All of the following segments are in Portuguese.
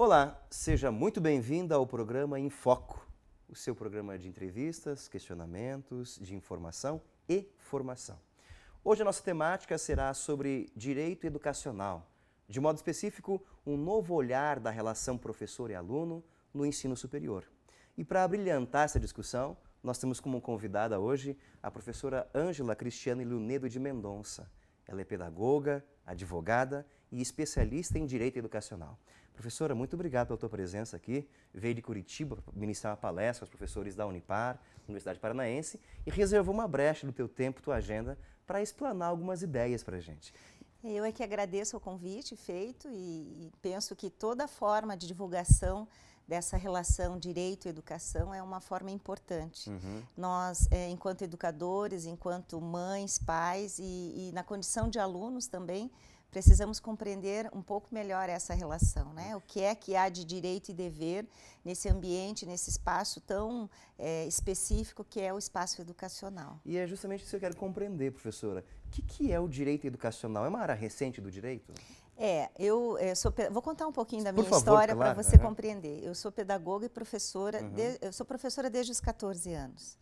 Olá, seja muito bem-vinda ao programa Em Foco, o seu programa de entrevistas, questionamentos, de informação e formação. Hoje a nossa temática será sobre direito educacional, de modo específico, um novo olhar da relação professor e aluno no ensino superior. E para brilhantar essa discussão, nós temos como convidada hoje a professora Ângela Cristiane Lunedo de Mendonça. Ela é pedagoga, advogada e especialista em direito educacional. Professora, muito obrigado pela tua presença aqui. Veio de Curitiba ministrar uma palestra aos professores da Unipar, Universidade Paranaense, e reservou uma brecha do teu tempo, tua agenda, para explanar algumas ideias para a gente. Eu é que agradeço o convite feito e, e penso que toda forma de divulgação dessa relação direito e educação é uma forma importante. Uhum. Nós, é, enquanto educadores, enquanto mães, pais e, e na condição de alunos também, precisamos compreender um pouco melhor essa relação, né? O que é que há de direito e dever nesse ambiente, nesse espaço tão é, específico que é o espaço educacional. E é justamente isso que eu quero compreender, professora. O que, que é o direito educacional? É uma área recente do direito? É, eu é, sou, vou contar um pouquinho da minha favor, história claro. para você uhum. compreender. Eu sou pedagoga e professora, uhum. de, eu sou professora desde os 14 anos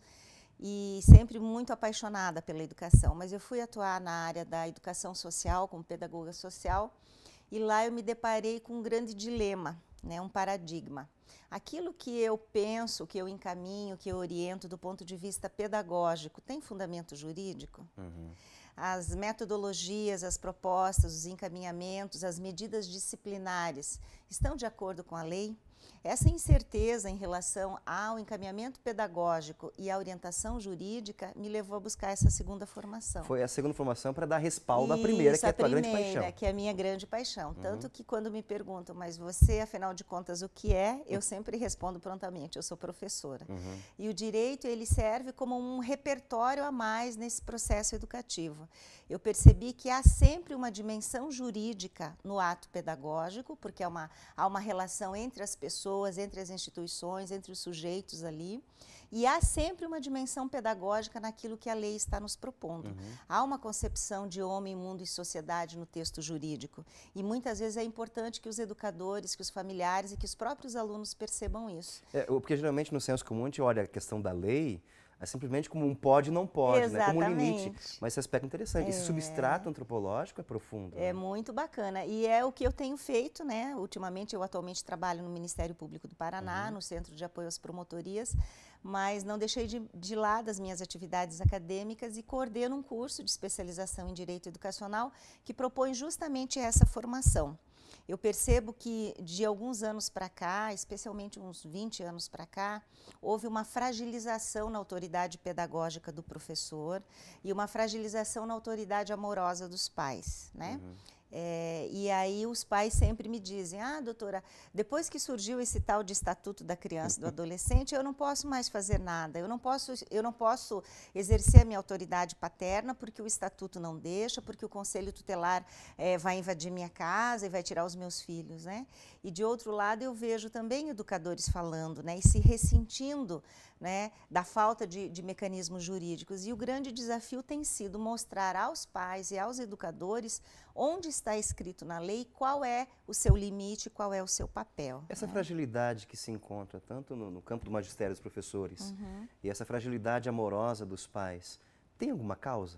e sempre muito apaixonada pela educação. Mas eu fui atuar na área da educação social, como pedagoga social, e lá eu me deparei com um grande dilema, né, um paradigma. Aquilo que eu penso, que eu encaminho, que eu oriento do ponto de vista pedagógico, tem fundamento jurídico? Uhum. As metodologias, as propostas, os encaminhamentos, as medidas disciplinares estão de acordo com a lei? Essa incerteza em relação ao encaminhamento pedagógico e à orientação jurídica me levou a buscar essa segunda formação. Foi a segunda formação para dar respaldo à primeira, que é a, tua primeira, grande paixão. que é a minha grande paixão. Uhum. Tanto que quando me perguntam, mas você, afinal de contas, o que é? Eu sempre respondo prontamente, eu sou professora. Uhum. E o direito, ele serve como um repertório a mais nesse processo educativo. Eu percebi que há sempre uma dimensão jurídica no ato pedagógico, porque uma, há uma relação entre as pessoas pessoas, entre as instituições, entre os sujeitos ali. E há sempre uma dimensão pedagógica naquilo que a lei está nos propondo. Uhum. Há uma concepção de homem, mundo e sociedade no texto jurídico. E muitas vezes é importante que os educadores, que os familiares e que os próprios alunos percebam isso. É, porque geralmente no senso comum a gente olha a questão da lei é simplesmente como um pode e não pode, né? como um limite. Mas esse aspecto é interessante, é. esse substrato antropológico é profundo. É né? muito bacana. E é o que eu tenho feito, né? Ultimamente, eu atualmente trabalho no Ministério Público do Paraná, uhum. no Centro de Apoio às Promotorias, mas não deixei de, de lado as minhas atividades acadêmicas e coordeno um curso de especialização em Direito Educacional que propõe justamente essa formação. Eu percebo que de alguns anos para cá, especialmente uns 20 anos para cá, houve uma fragilização na autoridade pedagógica do professor e uma fragilização na autoridade amorosa dos pais, né? Uhum. É, e aí os pais sempre me dizem, ah, doutora, depois que surgiu esse tal de estatuto da criança e do uhum. adolescente, eu não posso mais fazer nada, eu não posso, eu não posso exercer a minha autoridade paterna porque o estatuto não deixa, porque o conselho tutelar é, vai invadir minha casa e vai tirar os meus filhos, né? E de outro lado eu vejo também educadores falando, né, e se ressentindo, né, da falta de, de mecanismos jurídicos. E o grande desafio tem sido mostrar aos pais e aos educadores onde está escrito na lei qual é o seu limite, qual é o seu papel. Essa né? fragilidade que se encontra tanto no, no campo do magistério dos professores uhum. e essa fragilidade amorosa dos pais, tem alguma causa?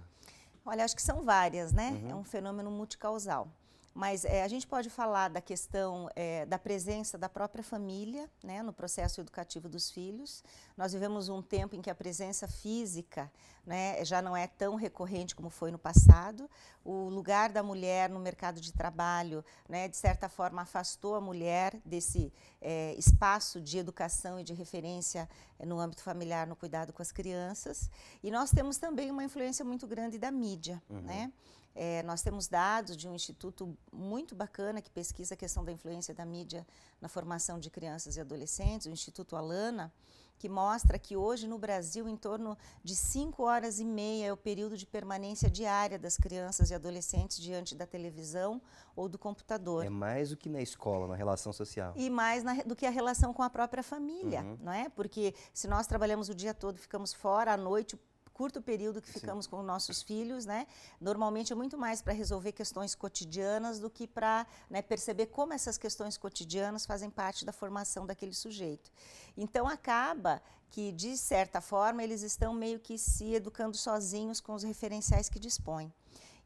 Olha, acho que são várias, né? Uhum. É um fenômeno multicausal. Mas é, a gente pode falar da questão é, da presença da própria família né, no processo educativo dos filhos. Nós vivemos um tempo em que a presença física né, já não é tão recorrente como foi no passado. O lugar da mulher no mercado de trabalho, né, de certa forma, afastou a mulher desse é, espaço de educação e de referência no âmbito familiar, no cuidado com as crianças. E nós temos também uma influência muito grande da mídia. Uhum. Né? É, nós temos dados de um instituto muito bacana que pesquisa a questão da influência da mídia na formação de crianças e adolescentes, o Instituto Alana, que mostra que hoje no Brasil, em torno de 5 horas e meia é o período de permanência diária das crianças e adolescentes diante da televisão ou do computador. É mais do que na escola, na relação social. E mais na, do que a relação com a própria família, uhum. não é? Porque se nós trabalhamos o dia todo, ficamos fora, à noite, curto período que ficamos Sim. com nossos filhos, né? Normalmente é muito mais para resolver questões cotidianas do que para né, perceber como essas questões cotidianas fazem parte da formação daquele sujeito. Então acaba que de certa forma eles estão meio que se educando sozinhos com os referenciais que dispõem.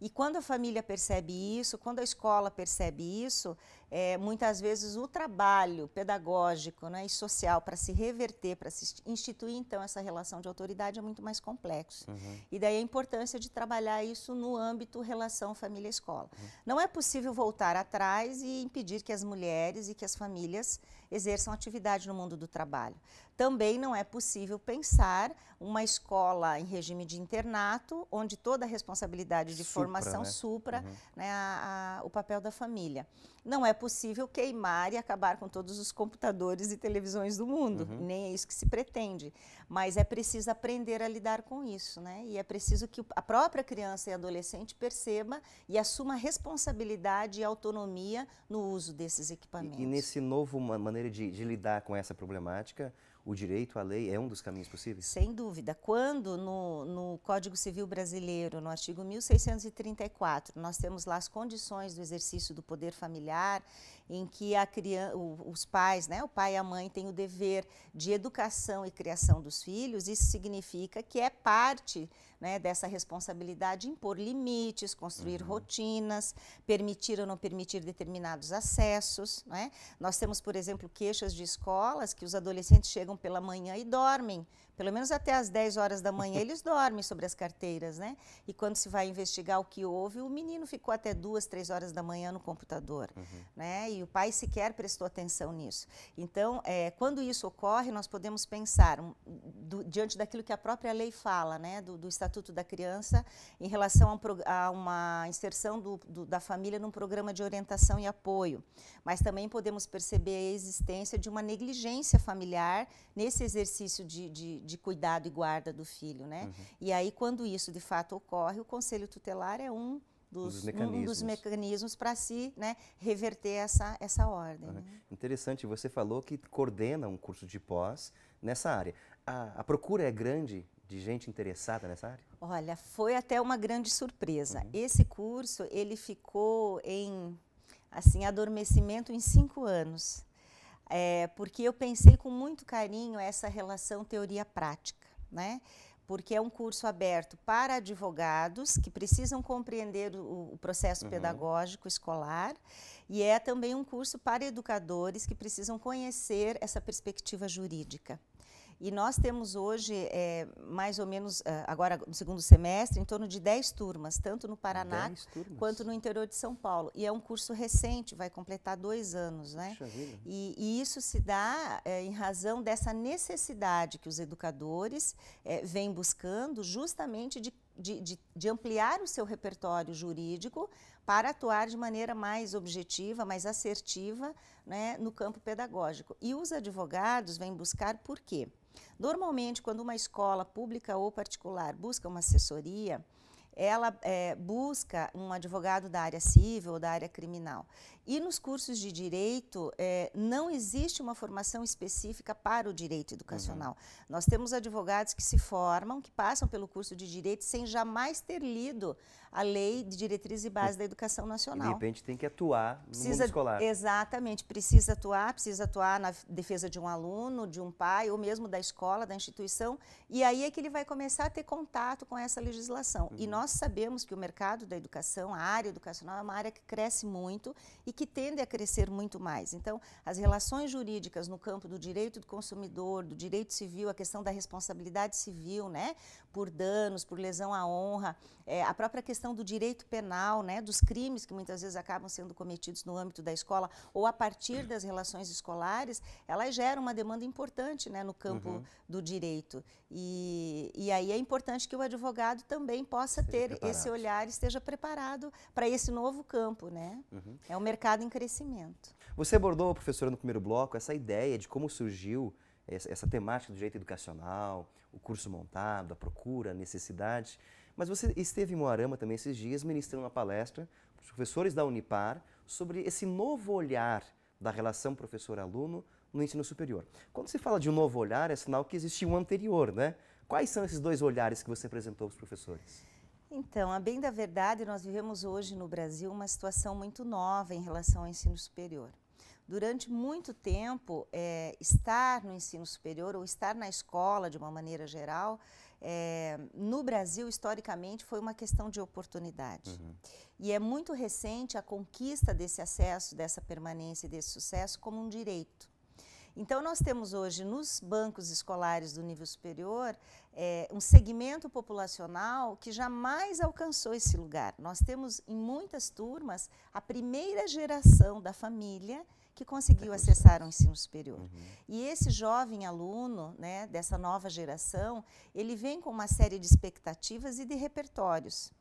E quando a família percebe isso, quando a escola percebe isso, é, muitas vezes o trabalho pedagógico né, e social para se reverter, para se instituir então essa relação de autoridade é muito mais complexo. Uhum. E daí a importância de trabalhar isso no âmbito relação família-escola. Uhum. Não é possível voltar atrás e impedir que as mulheres e que as famílias exerçam atividade no mundo do trabalho. Também não é possível pensar uma escola em regime de internato, onde toda a responsabilidade de supra, formação né? supra uhum. né, a, a, o papel da família não é possível queimar e acabar com todos os computadores e televisões do mundo. Uhum. Nem é isso que se pretende. Mas é preciso aprender a lidar com isso, né? E é preciso que a própria criança e adolescente perceba e assuma responsabilidade e autonomia no uso desses equipamentos. E, e nesse novo maneira de, de lidar com essa problemática, o direito à lei é um dos caminhos possíveis? Sem dúvida. Quando no, no Código Civil Brasileiro, no artigo 1634, nós temos lá as condições do exercício do poder familiar em que a criança, os pais, né, o pai e a mãe têm o dever de educação e criação dos filhos, isso significa que é parte né, dessa responsabilidade impor limites, construir uhum. rotinas, permitir ou não permitir determinados acessos. Né? Nós temos, por exemplo, queixas de escolas que os adolescentes chegam pela manhã e dormem, pelo menos até as 10 horas da manhã eles dormem sobre as carteiras, né? E quando se vai investigar o que houve, o menino ficou até 2, 3 horas da manhã no computador, uhum. né? E o pai sequer prestou atenção nisso. Então, é, quando isso ocorre, nós podemos pensar do, diante daquilo que a própria lei fala, né? Do, do Estatuto da Criança, em relação a, um, a uma inserção do, da família num programa de orientação e apoio. Mas também podemos perceber a existência de uma negligência familiar nesse exercício de, de de cuidado e guarda do filho, né? Uhum. E aí, quando isso de fato ocorre, o conselho tutelar é um dos, dos mecanismos para se si, né, reverter essa, essa ordem. Uhum. Né? Interessante, você falou que coordena um curso de pós nessa área. a, a procura é grande de gente interessada nessa área? Olha, foi até uma grande surpresa. Uhum. Esse curso ele ficou em assim adormecimento em cinco anos é, porque eu pensei com muito carinho essa relação teoria-prática, né? Porque é um curso aberto para advogados que precisam compreender o, o processo uhum. pedagógico escolar e é também um curso para educadores que precisam conhecer essa perspectiva jurídica. E nós temos hoje, é, mais ou menos, ah, agora no segundo semestre, em torno de 10 turmas, tanto no Paraná quanto no interior de São Paulo. E é um curso recente, vai completar dois anos. Né? E, e, isso se dá é, em razão dessa necessidade que os educadores é, vêm buscando justamente de de, de, de, ampliar o seu repertório jurídico para atuar de maneira mais objetiva, mais assertiva né, no campo pedagógico. E os advogados vêm buscar por quê? Normalmente, quando uma escola pública ou particular busca uma assessoria, ela é, busca um advogado da área civil ou da área criminal. E nos cursos de direito, é, não existe uma formação específica para o direito uhum. educacional. Uhum. Nós temos advogados que se formam, que passam pelo curso de direito sem jamais ter lido a lei de diretriz e base da educação nacional. E de repente tem que atuar no precisa, mundo escolar. Exatamente, precisa atuar, precisa atuar na defesa de um aluno, de um pai, ou mesmo da escola, da instituição. E aí é que ele vai começar a ter contato com essa legislação. Uhum. E nós sabemos que o mercado da educação, a área educacional, é uma área que cresce muito e e que tende a crescer muito mais. Então, as relações jurídicas no campo do direito do consumidor, do direito civil, a questão da responsabilidade civil, né, por danos, por lesão à honra, é, a própria questão do direito penal, né, dos crimes que muitas vezes acabam sendo cometidos no âmbito da escola ou a partir das relações escolares, elas geram uma demanda importante, né, no campo uhum. do direito. E, e aí é importante que o advogado também possa Seja ter preparado. esse olhar, esteja preparado para esse novo campo, né? Uhum. É um mercado mercado em crescimento. Você abordou, professora, no primeiro bloco, essa ideia de como surgiu essa, essa temática do direito educacional, o curso montado, a procura, a necessidade. Mas você esteve em Moarama também esses dias ministrando uma palestra para os professores da Unipar sobre esse novo olhar da relação professor-aluno no ensino superior. Quando se fala de um novo olhar, é sinal que existiu um anterior, né? Quais são esses dois olhares que você apresentou aos professores? Então, a bem da verdade, nós vivemos hoje no Brasil uma situação muito nova em relação ao ensino superior. Durante muito tempo, é, estar no ensino superior ou estar na escola de uma maneira geral, é, no Brasil, historicamente, foi uma questão de oportunidade. Uhum. E é muito recente a conquista desse acesso, dessa permanência e desse sucesso como um direito. Então, nós temos hoje nos bancos escolares do nível superior é, um segmento populacional que jamais alcançou esse lugar. Nós temos em muitas turmas a primeira geração da família que conseguiu é, acessar o um ensino superior. Uhum. E esse jovem aluno, né, dessa nova geração, ele vem com uma série de expectativas e de repertórios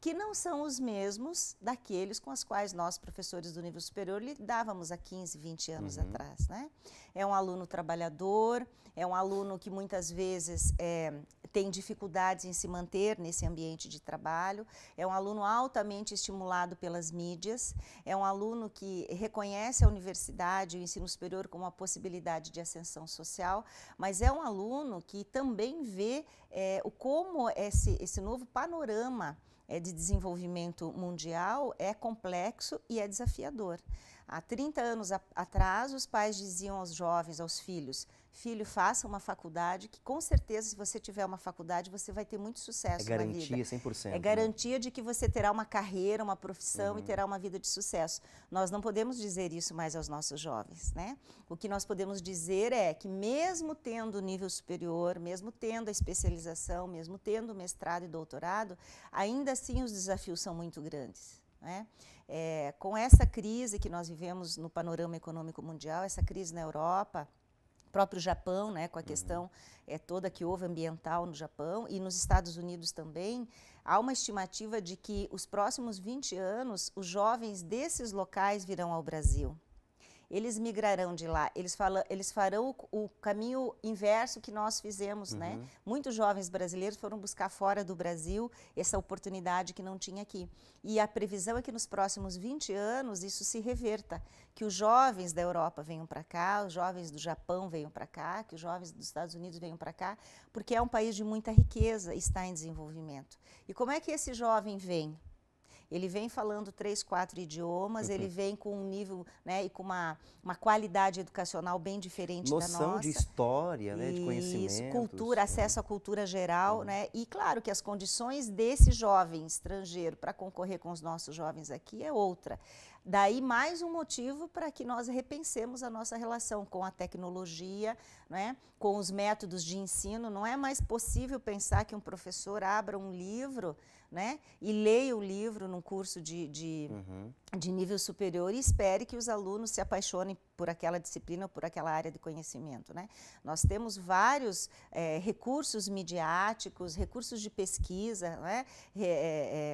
que não são os mesmos daqueles com os quais nós, professores do nível superior, lidávamos há 15, 20 anos uhum. atrás. Né? É um aluno trabalhador, é um aluno que muitas vezes é, tem dificuldades em se manter nesse ambiente de trabalho, é um aluno altamente estimulado pelas mídias, é um aluno que reconhece a universidade e o ensino superior como uma possibilidade de ascensão social, mas é um aluno que também vê é, como esse, esse novo panorama é, de desenvolvimento mundial é complexo e é desafiador. Há 30 anos atrás, os pais diziam aos jovens, aos filhos, filho, faça uma faculdade, que com certeza, se você tiver uma faculdade, você vai ter muito sucesso é né? garantia, na vida. 100%. É garantia né? de que você terá uma carreira, uma profissão uhum. e terá uma vida de sucesso. Nós não podemos dizer isso mais aos nossos jovens, né? O que nós podemos dizer é que mesmo tendo o nível superior, mesmo tendo a especialização, mesmo tendo mestrado e doutorado, ainda assim os desafios são muito grandes. Né? É, com essa crise que nós vivemos no panorama econômico mundial, essa crise na Europa, próprio Japão, né, com a uhum. questão é, toda que houve ambiental no Japão e nos Estados Unidos também, há uma estimativa de que os próximos 20 anos os jovens desses locais virão ao Brasil eles migrarão de lá. Eles, eles farão o, o caminho inverso que nós fizemos, né? uhum. né? Muitos jovens brasileiros foram buscar fora do Brasil essa oportunidade que não tinha aqui. E a previsão é que nos próximos 20 anos isso se reverta, que os jovens da Europa venham para cá, os jovens do Japão venham para cá, que os jovens dos Estados Unidos venham para cá, porque é um país de muita riqueza, está em desenvolvimento. E como é que esse jovem vem? Ele vem falando três, quatro idiomas, uhum. ele vem com um nível né, e com uma, uma qualidade educacional bem diferente Noção da nossa. Noção de história, né, de conhecimento. Isso, cultura, acesso à cultura geral. Uhum. Né? E claro que as condições desse jovem estrangeiro para concorrer com os nossos jovens aqui é outra. Daí mais um motivo para que nós repensemos a nossa relação com a tecnologia, né? com os métodos de ensino. Não é mais possível pensar que um professor abra um livro né? E leia o livro num curso de, de, uhum. de nível superior e espere que os alunos se apaixonem por aquela disciplina ou por aquela área de conhecimento, né? Nós temos vários é, recursos midiáticos, recursos de pesquisa, né? É,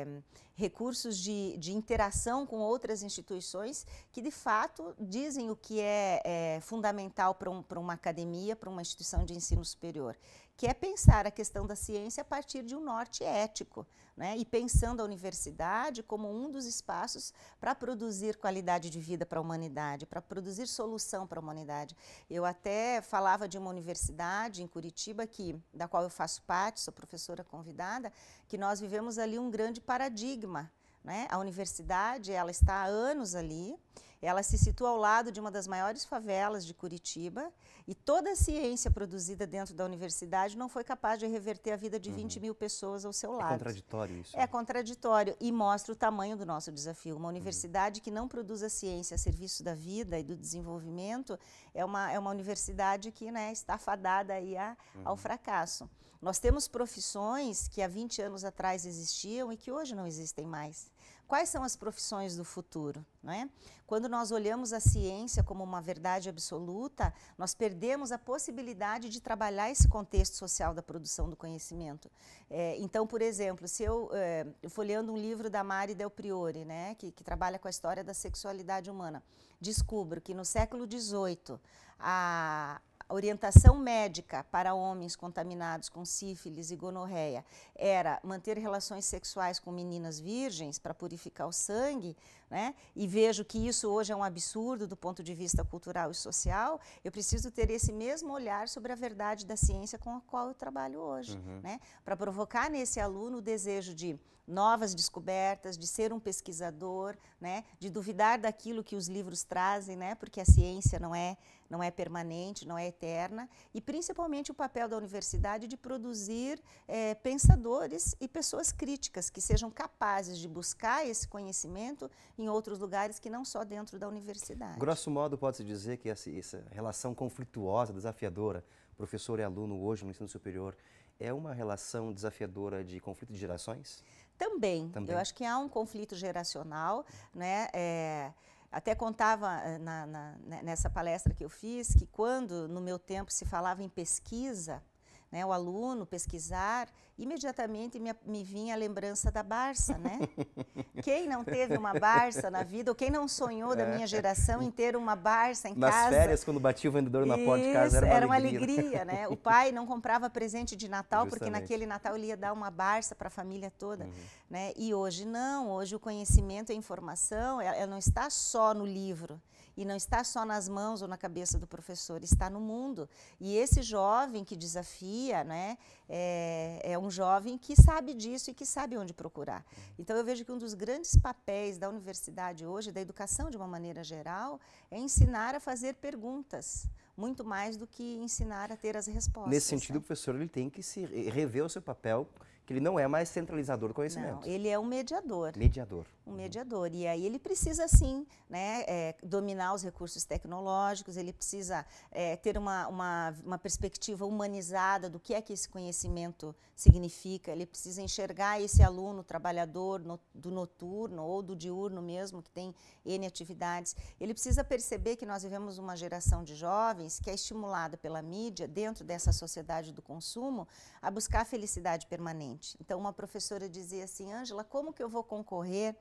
é, recursos de, de interação com outras instituições que, de fato, dizem o que é, fundamental para um, uma academia, para uma instituição de ensino superior que é pensar a questão da ciência a partir de um norte ético, né? e pensando a universidade como um dos espaços para produzir qualidade de vida para a humanidade, para produzir solução para a humanidade. Eu até falava de uma universidade em Curitiba, que, da qual eu faço parte, sou professora convidada, que nós vivemos ali um grande paradigma. Né? A universidade ela está há anos ali ela se situa ao lado de uma das maiores favelas de Curitiba e toda a ciência produzida dentro da universidade não foi capaz de reverter a vida de uhum. 20 mil pessoas ao seu é lado. É contraditório isso. É né? contraditório e mostra o tamanho do nosso desafio. Uma uhum. universidade uhum. que não produz a ciência a serviço da vida e do desenvolvimento é uma, é uma universidade que né, está fadada aí a, uhum. ao fracasso. Nós temos profissões que há 20 anos atrás existiam e que hoje não existem mais. Quais são as profissões do futuro? É? Quando nós olhamos a ciência como uma verdade absoluta, nós perdemos a possibilidade de trabalhar esse contexto social da produção do conhecimento. É, então, por exemplo, se eu é, folheando um livro da Mari Del Priore, né, que, que trabalha com a história da sexualidade humana, descubro que no século XVIII a a orientação médica para homens contaminados com sífilis e gonorreia era manter relações sexuais com meninas virgens para purificar o sangue, né? e vejo que isso hoje é um absurdo do ponto de vista cultural e social, eu preciso ter esse mesmo olhar sobre a verdade da ciência com a qual eu trabalho hoje, uhum. né? para provocar nesse aluno o desejo de novas descobertas, de ser um pesquisador, né? de duvidar daquilo que os livros trazem, né? porque a ciência não é não é permanente, não é eterna, e principalmente o papel da universidade de produzir é, pensadores e pessoas críticas que sejam capazes de buscar esse conhecimento em outros lugares que não só dentro da universidade. Grosso modo, pode-se dizer que essa, essa relação conflituosa, desafiadora, professor e aluno hoje no ensino superior, é uma relação desafiadora de conflito de gerações? Também. Também. Eu acho que há um conflito geracional, né? É, até contava eh, na, na, nessa palestra que eu fiz que quando no meu tempo se falava em pesquisa, né, o aluno pesquisar, imediatamente me, me vinha a lembrança da Barça, né? quem não teve uma Barça na vida, ou quem não sonhou da é. minha geração em ter uma Barça em Nas casa? Nas férias, quando batia o vendedor na porta de casa, era uma era alegria. Uma alegria né? O pai não comprava presente de Natal, Justamente. porque naquele Natal ele ia dar uma Barça para a família toda, uhum. né? E hoje não, hoje o conhecimento e a informação, ela não está só no livro, e não está só nas mãos ou na cabeça do professor, está no mundo. E esse jovem que desafia, né, é, é um jovem que sabe disso e que sabe onde procurar. Então eu vejo que um dos grandes papéis da universidade hoje, da educação de uma maneira geral, é ensinar a fazer perguntas, muito mais do que ensinar a ter as respostas. Nesse sentido, né? o professor ele tem que se rever o seu papel que ele não é mais centralizador do conhecimento. Não, ele é um mediador. Mediador. Um uhum. mediador. E aí ele precisa, sim, né, é, dominar os recursos tecnológicos, ele precisa é, ter uma, uma, uma, perspectiva humanizada do que é que esse conhecimento significa, ele precisa enxergar esse aluno trabalhador no, do noturno ou do diurno mesmo, que tem N atividades. Ele precisa perceber que nós vivemos uma geração de jovens que é estimulada pela mídia, dentro dessa sociedade do consumo, a buscar a felicidade permanente. Então, uma professora dizia assim, Ângela, como que eu vou concorrer,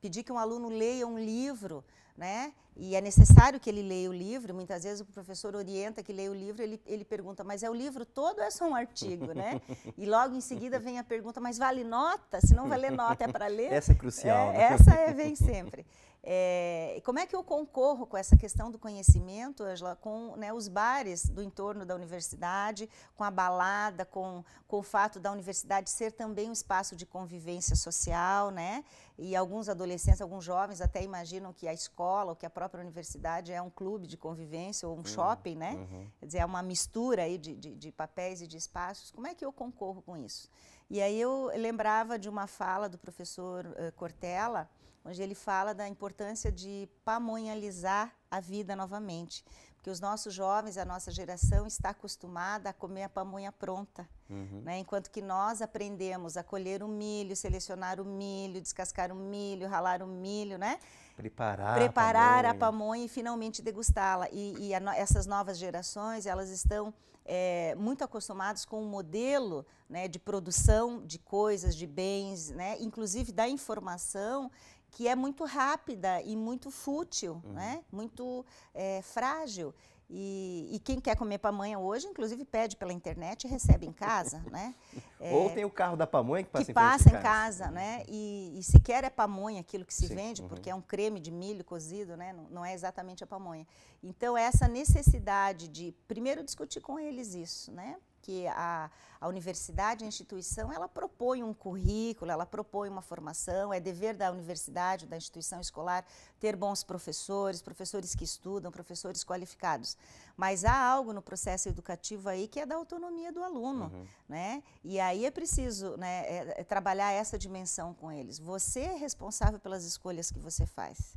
pedir que um aluno leia um livro, né? E é necessário que ele leia o livro, muitas vezes o professor orienta que leia o livro, ele, ele pergunta, mas é o livro todo ou é só um artigo, né? E logo em seguida vem a pergunta, mas vale nota? Se não valer nota, é para ler? Essa é crucial. É, né? Essa é, vem sempre. É, como é que eu concorro com essa questão do conhecimento, Angela, com né, os bares do entorno da universidade, com a balada, com, com o fato da universidade ser também um espaço de convivência social, né? E alguns adolescentes, alguns jovens até imaginam que a escola ou que a própria universidade é um clube de convivência ou um uhum, shopping, né? Uhum. Quer dizer, é uma mistura aí de, de, de papéis e de espaços. Como é que eu concorro com isso? E aí eu lembrava de uma fala do professor uh, Cortella, onde ele fala da importância de pamonhalizar a vida novamente. Porque os nossos jovens, a nossa geração, está acostumada a comer a pamonha pronta. Uhum. Né? Enquanto que nós aprendemos a colher o milho, selecionar o milho, descascar o milho, ralar o milho, né? Preparar, Preparar a, pamonha. a pamonha e finalmente degustá-la. E, e a, essas novas gerações, elas estão é, muito acostumadas com o um modelo né, de produção de coisas, de bens, né? inclusive da informação que é muito rápida e muito fútil, uhum. né? muito é, frágil. E, e, quem quer comer pamonha hoje, inclusive, pede pela internet e recebe em casa, né? É, Ou tem o carro da pamonha que passa, que em, passa em casa. casa né? Uhum. E, e, sequer é pamonha aquilo que se Sim, vende, uhum. porque é um creme de milho cozido, né? Não, não, é exatamente a pamonha. Então, essa necessidade de, primeiro, discutir com eles isso, né? porque a, a universidade, a instituição, ela propõe um currículo, ela propõe uma formação, é dever da universidade, da instituição escolar, ter bons professores, professores que estudam, professores qualificados. Mas há algo no processo educativo aí que é da autonomia do aluno, uhum. né? E aí é preciso né, é, é trabalhar essa dimensão com eles. Você é responsável pelas escolhas que você faz.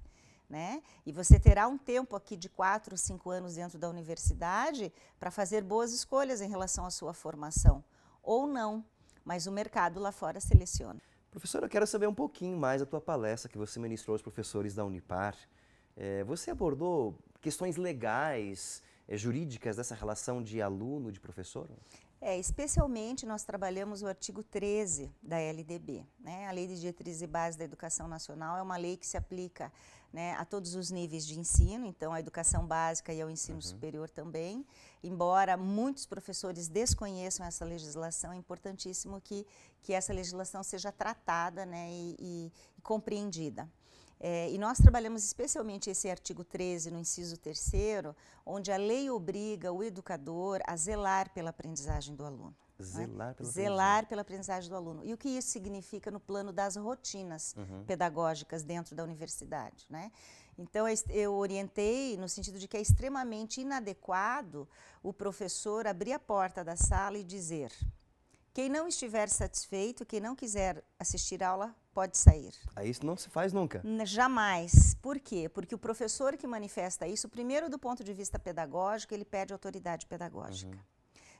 Né? E você terá um tempo aqui de quatro, cinco anos dentro da universidade para fazer boas escolhas em relação à sua formação, ou não, mas o mercado lá fora seleciona. Professora, eu quero saber um pouquinho mais da tua palestra que você ministrou aos professores da Unipar. É, você abordou questões legais, é, jurídicas dessa relação de aluno, de professor? É, especialmente nós trabalhamos o artigo 13 da LDB. Né? A Lei de Diretriz e Base da Educação Nacional é uma lei que se aplica né, a todos os níveis de ensino, então a educação básica e ao ensino uhum. superior também. Embora muitos professores desconheçam essa legislação, é importantíssimo que, que essa legislação seja tratada né, e, e, e compreendida. É, e nós trabalhamos especialmente esse artigo 13, no inciso 3, onde a lei obriga o educador a zelar pela aprendizagem do aluno. Né? Zelar, pela, zelar aprendizagem. pela aprendizagem do aluno. E o que isso significa no plano das rotinas uhum. pedagógicas dentro da universidade, né? Então, é eu orientei no sentido de que é extremamente inadequado o professor abrir a porta da sala e dizer: quem não estiver satisfeito, quem não quiser assistir aula, pode sair. Ah, isso não se faz nunca. Jamais. Por quê? Porque o professor que manifesta isso, primeiro do ponto de vista pedagógico, ele perde autoridade pedagógica. Uhum.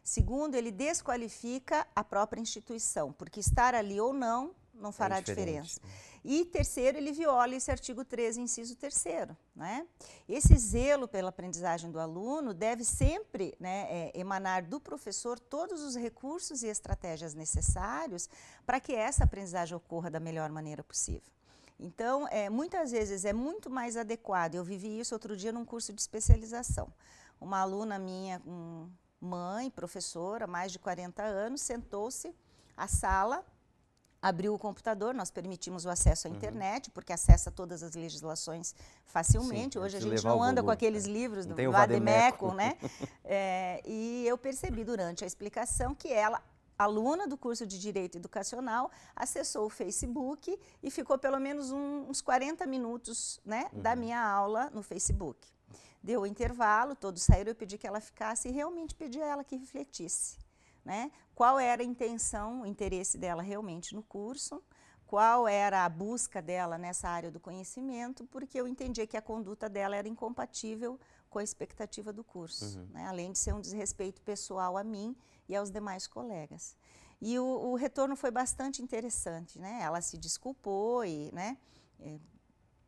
Segundo, ele desqualifica a própria instituição, porque estar ali ou não não fará é diferença. Uhum. E terceiro, ele viola esse artigo 13, inciso terceiro. Né? Esse zelo pela aprendizagem do aluno deve sempre né, é, emanar do professor todos os recursos e estratégias necessários para que essa aprendizagem ocorra da melhor maneira possível. Então, é, muitas vezes é muito mais adequado. Eu vivi isso outro dia num curso de especialização. Uma aluna minha, mãe, professora, mais de 40 anos, sentou-se à sala abriu o computador, nós permitimos o acesso à uhum. internet, uhum. porque acessa todas as legislações facilmente. Sim, Hoje a gente não anda Google, com aqueles é. livros do Vademeco, né? é, e eu percebi durante a explicação que ela aluna do curso de Direito Educacional, acessou o Facebook e ficou pelo menos um, uns 40 minutos né, uhum. da minha aula no Facebook. Deu o intervalo, todos saíram, eu pedi que ela ficasse e realmente pedi a ela que refletisse né? Qual era a intenção, o interesse dela realmente no curso? Qual era a busca dela nessa área do conhecimento? Porque eu entendia que a conduta dela era incompatível com a expectativa do curso, uhum. né? além de ser um desrespeito pessoal a mim e aos demais colegas. E o, o retorno foi bastante interessante, né? Ela se desculpou e, né? É,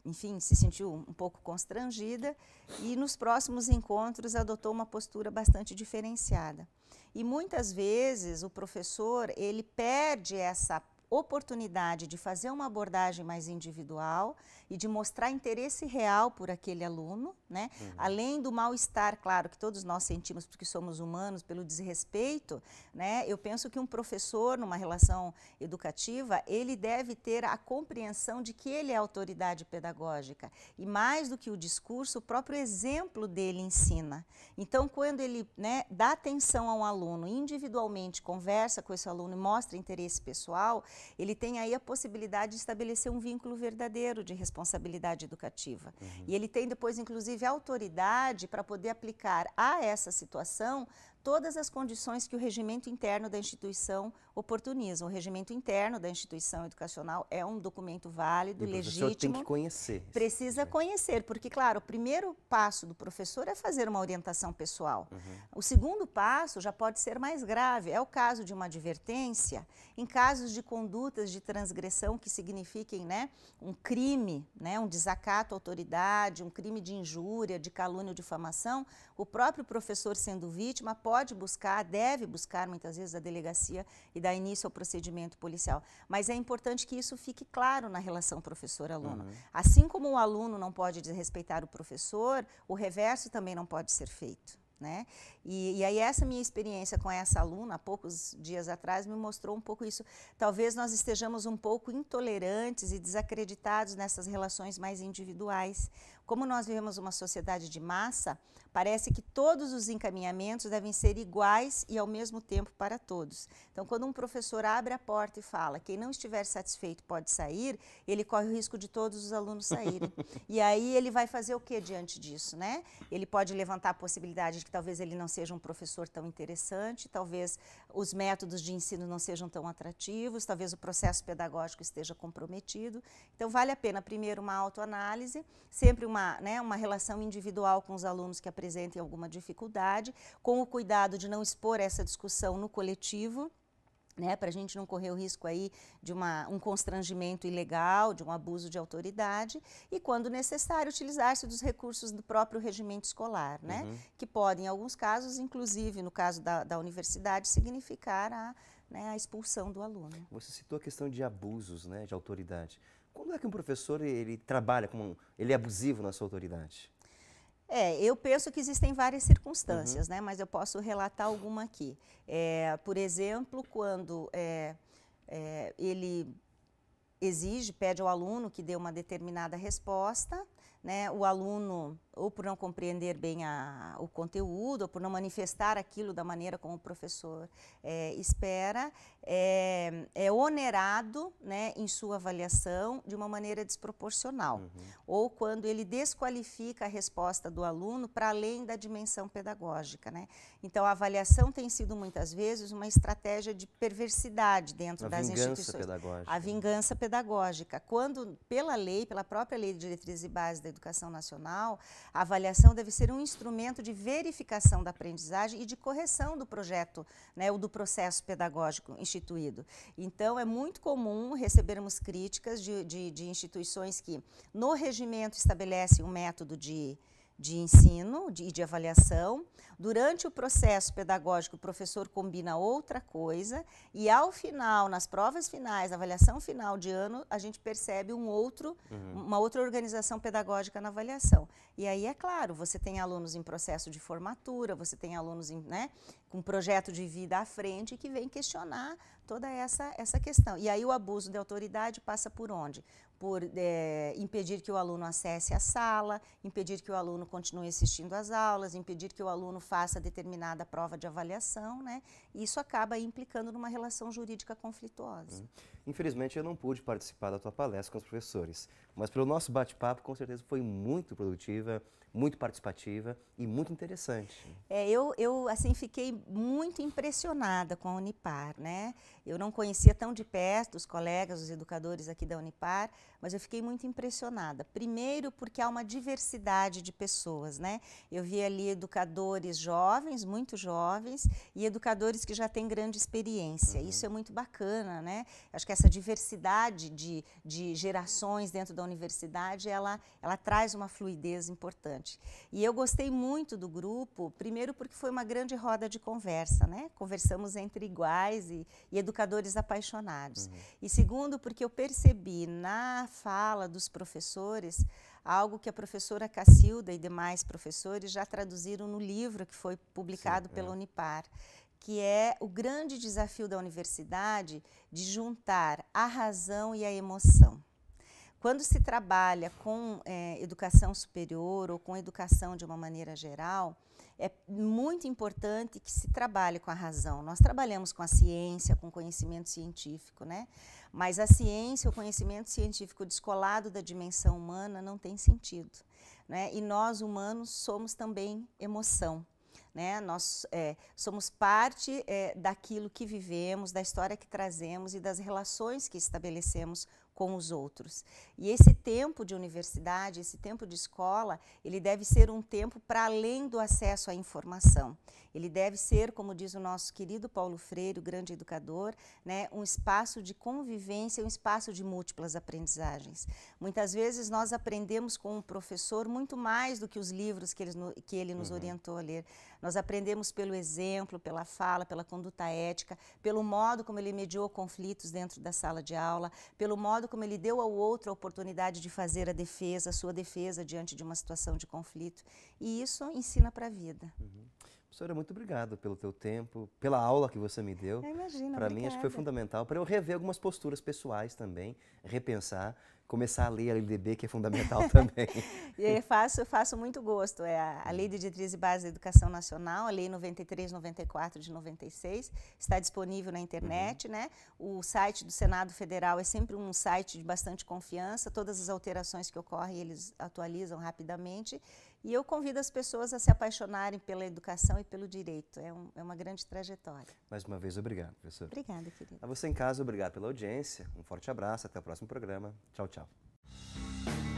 enfim, se sentiu um pouco constrangida e nos próximos encontros adotou uma postura bastante diferenciada. E muitas vezes o professor ele perde essa oportunidade de fazer uma abordagem mais individual e de mostrar interesse real por aquele aluno, né? Uhum. Além do mal-estar, claro, que todos nós sentimos porque somos humanos, pelo desrespeito, né? Eu penso que um professor, numa relação educativa, ele deve ter a compreensão de que ele é autoridade pedagógica. E mais do que o discurso, o próprio exemplo dele ensina. Então, quando ele né, dá atenção a um aluno individualmente, conversa com esse aluno e mostra interesse pessoal, ele tem aí a possibilidade de estabelecer um vínculo verdadeiro de responsabilidade educativa. Uhum. E ele tem depois, inclusive, autoridade para poder aplicar a essa situação todas as condições que o regimento interno da instituição oportunismo. O regimento interno da instituição educacional é um documento válido, e o legítimo. O tem que conhecer. Precisa conhecer, porque, claro, o primeiro passo do professor é fazer uma orientação pessoal. Uhum. O segundo passo já pode ser mais grave, é o caso de uma advertência. Em casos de condutas de transgressão que signifiquem né, um crime, né, um desacato à autoridade, um crime de injúria, de calúnia ou difamação, o próprio professor, sendo vítima, pode buscar, deve buscar muitas vezes a delegacia e da dar início ao procedimento policial. Mas é importante que isso fique claro na relação professor-aluno. Uhum. Assim como o aluno não pode desrespeitar o professor, o reverso também não pode ser feito. Né? E, e, aí essa minha experiência com essa aluna, há poucos dias atrás, me mostrou um pouco isso. Talvez nós estejamos um pouco intolerantes e desacreditados nessas relações mais individuais, como nós vivemos uma sociedade de massa, parece que todos os encaminhamentos devem ser iguais e ao mesmo tempo para todos. Então, quando um professor abre a porta e fala quem não estiver satisfeito pode sair, ele corre o risco de todos os alunos saírem. e aí ele vai fazer o que diante disso, né? Ele pode levantar a possibilidade de que talvez ele não seja um professor tão interessante, talvez os métodos de ensino não sejam tão atrativos, talvez o processo pedagógico esteja comprometido. Então, vale a pena primeiro uma autoanálise, sempre uma uma, né, uma relação individual com os alunos que apresentem alguma dificuldade, com o cuidado de não expor essa discussão no coletivo. Né, para a gente não correr o risco aí de uma, um constrangimento ilegal, de um abuso de autoridade, e quando necessário utilizar-se dos recursos do próprio regimento escolar, né, uhum. que podem, em alguns casos, inclusive no caso da, da universidade, significar a, né, a expulsão do aluno. Você citou a questão de abusos né, de autoridade. Quando é que um professor ele trabalha como ele é abusivo na sua autoridade? É, eu penso que existem várias circunstâncias, uhum. né? Mas eu posso relatar alguma aqui. É, por exemplo, quando é, é, ele exige, pede ao aluno que dê uma determinada resposta né, o aluno, ou por não compreender bem a, o conteúdo, ou por não manifestar aquilo da maneira como o professor é, espera, é, é, onerado né, em sua avaliação de uma maneira desproporcional. Uhum. Ou quando ele desqualifica a resposta do aluno para além da dimensão pedagógica. Né? Então, a avaliação tem sido muitas vezes uma estratégia de perversidade dentro a das instituições. Pedagógica. A né. vingança pedagógica. Quando, pela lei, pela própria lei de diretrizes e bases da da Educação Nacional, a avaliação deve ser um instrumento de verificação da aprendizagem e de correção do projeto, né, ou do processo pedagógico instituído. Então, é muito comum recebermos críticas de, de, de instituições que, no regimento, estabelecem um método de de ensino e de, de, avaliação. Durante o processo pedagógico, o professor combina outra coisa e, ao final, nas provas finais, avaliação final de ano, a gente percebe um outro, uhum. uma outra organização pedagógica na avaliação. E aí, é claro, você tem alunos em processo de formatura, você tem alunos em, né, com projeto de vida à frente que vem questionar toda essa, essa questão. E aí, o abuso de autoridade passa por onde? por é, impedir que o aluno acesse a sala, impedir que o aluno continue assistindo às aulas, impedir que o aluno faça determinada prova de avaliação, né? Isso acaba implicando numa relação jurídica conflituosa. Uhum. Infelizmente, eu não pude participar da tua palestra com os professores, mas pelo nosso bate-papo, com certeza foi muito produtiva, muito participativa e muito interessante. É, eu, eu assim, fiquei muito impressionada com a Unipar, né? Eu não conhecia tão de perto os colegas, os educadores aqui da Unipar, mas eu fiquei muito impressionada. Primeiro, porque há uma diversidade de pessoas, né? Eu vi ali educadores jovens, muito jovens, e educadores que já têm grande experiência. Uhum. Isso é muito bacana, né? Acho que essa diversidade de, de gerações dentro da universidade, ela, ela traz uma fluidez importante. E eu gostei muito do grupo, primeiro porque foi uma grande roda de conversa, né? Conversamos entre iguais e, e educadores educadores apaixonados. Uhum. E segundo, porque eu percebi na fala dos professores algo que a professora Cacilda e demais professores já traduziram no livro que foi publicado Sim, pela é. Unipar, que é o grande desafio da universidade de juntar a razão e a emoção. Quando se trabalha com é, educação superior ou com educação de uma maneira geral, é muito importante que se trabalhe com a razão. Nós trabalhamos com a ciência, com conhecimento científico, né? Mas a ciência, o conhecimento científico descolado da dimensão humana não tem sentido, né? E nós humanos somos também emoção. Né? Nós é, somos parte é, daquilo que vivemos, da história que trazemos e das relações que estabelecemos com os outros. E esse tempo de universidade, esse tempo de escola, ele deve ser um tempo para além do acesso à informação. Ele deve ser, como diz o nosso querido Paulo Freire, o grande educador, né, um espaço de convivência, um espaço de múltiplas aprendizagens. Muitas vezes nós aprendemos com um professor muito mais do que os livros que ele, que ele nos uhum. orientou a ler. Nós aprendemos pelo exemplo, pela fala, pela conduta ética, pelo modo como ele mediou conflitos dentro da sala de aula, pelo modo como ele deu ao outro a oportunidade de fazer a defesa, a sua defesa diante de uma situação de conflito. E isso ensina para a vida. Uhum. Professora, muito obrigado pelo teu tempo, pela aula que você me deu. Imagina, Para mim, acho que foi fundamental para eu rever algumas posturas pessoais também, repensar, começar a ler a LDB, que é fundamental também. e faço, faço muito gosto. É a, a Lei de Diretriz e Base da Educação Nacional, a Lei 93, 94 de 96, está disponível na internet. Uhum. Né? O site do Senado Federal é sempre um site de bastante confiança. Todas as alterações que ocorrem, eles atualizam rapidamente. E eu convido as pessoas a se apaixonarem pela educação e pelo direito. É, um, é uma grande trajetória. Mais uma vez, obrigado, professor. Obrigada, querida. A você em casa, obrigado pela audiência. Um forte abraço, até o próximo programa. Tchau, tchau.